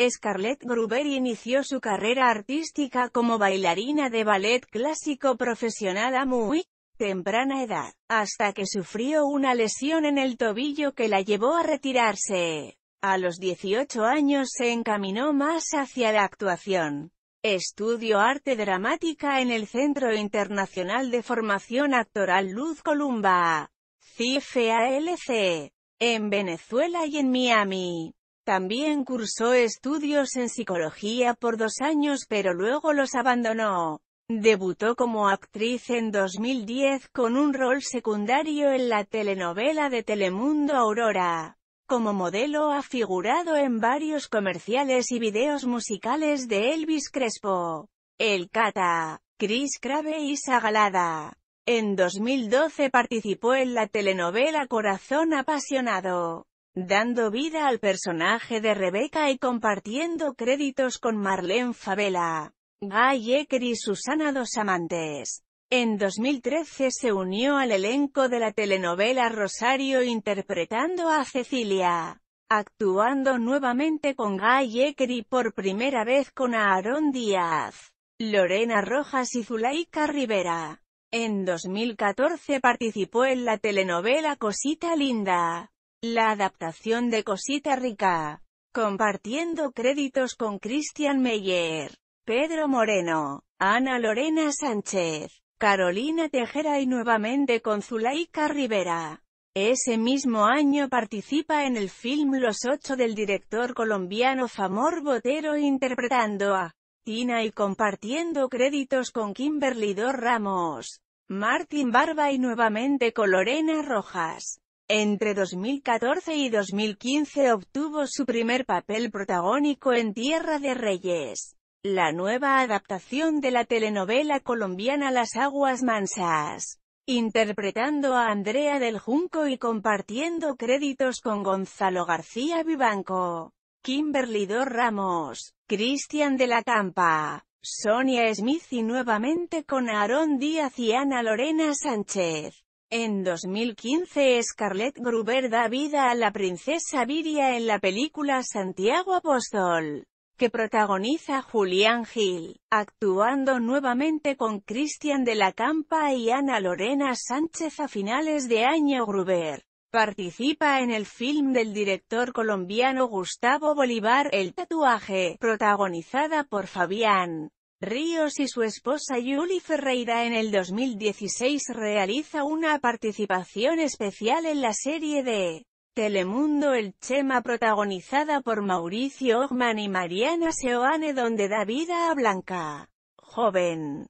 Scarlett Gruber inició su carrera artística como bailarina de ballet clásico profesional a muy temprana edad, hasta que sufrió una lesión en el tobillo que la llevó a retirarse. A los 18 años se encaminó más hacia la actuación. Estudió arte dramática en el Centro Internacional de Formación Actoral Luz Columba, CFALC, en Venezuela y en Miami. También cursó estudios en psicología por dos años pero luego los abandonó. Debutó como actriz en 2010 con un rol secundario en la telenovela de Telemundo Aurora. Como modelo ha figurado en varios comerciales y videos musicales de Elvis Crespo, El Cata, Chris Crave y Sagalada. En 2012 participó en la telenovela Corazón Apasionado dando vida al personaje de Rebeca y compartiendo créditos con Marlene Favela, Guy Ecker y Susana Dos Amantes. En 2013 se unió al elenco de la telenovela Rosario interpretando a Cecilia, actuando nuevamente con Guy Ecker y por primera vez con Aarón Díaz, Lorena Rojas y Zulaika Rivera. En 2014 participó en la telenovela Cosita Linda, la adaptación de Cosita Rica. Compartiendo créditos con Cristian Meyer, Pedro Moreno, Ana Lorena Sánchez, Carolina Tejera y nuevamente con Zulaika Rivera. Ese mismo año participa en el film Los Ocho del director colombiano Famor Botero interpretando a Tina y compartiendo créditos con Kimberly Dos Ramos, Martín Barba y nuevamente con Lorena Rojas. Entre 2014 y 2015 obtuvo su primer papel protagónico en Tierra de Reyes, la nueva adaptación de la telenovela colombiana Las Aguas Mansas, interpretando a Andrea del Junco y compartiendo créditos con Gonzalo García Vivanco, Kimberly Ramos, Cristian de la Campa, Sonia Smith y nuevamente con Aarón Díaz y Ana Lorena Sánchez. En 2015 Scarlett Gruber da vida a la princesa Viria en la película Santiago Apóstol, que protagoniza Julián Gil, actuando nuevamente con Cristian de la Campa y Ana Lorena Sánchez a finales de año Gruber. Participa en el film del director colombiano Gustavo Bolívar El tatuaje, protagonizada por Fabián Ríos y su esposa Yuli Ferreira en el 2016 realiza una participación especial en la serie de Telemundo El Chema protagonizada por Mauricio Ogman y Mariana Seoane donde da vida a Blanca, joven.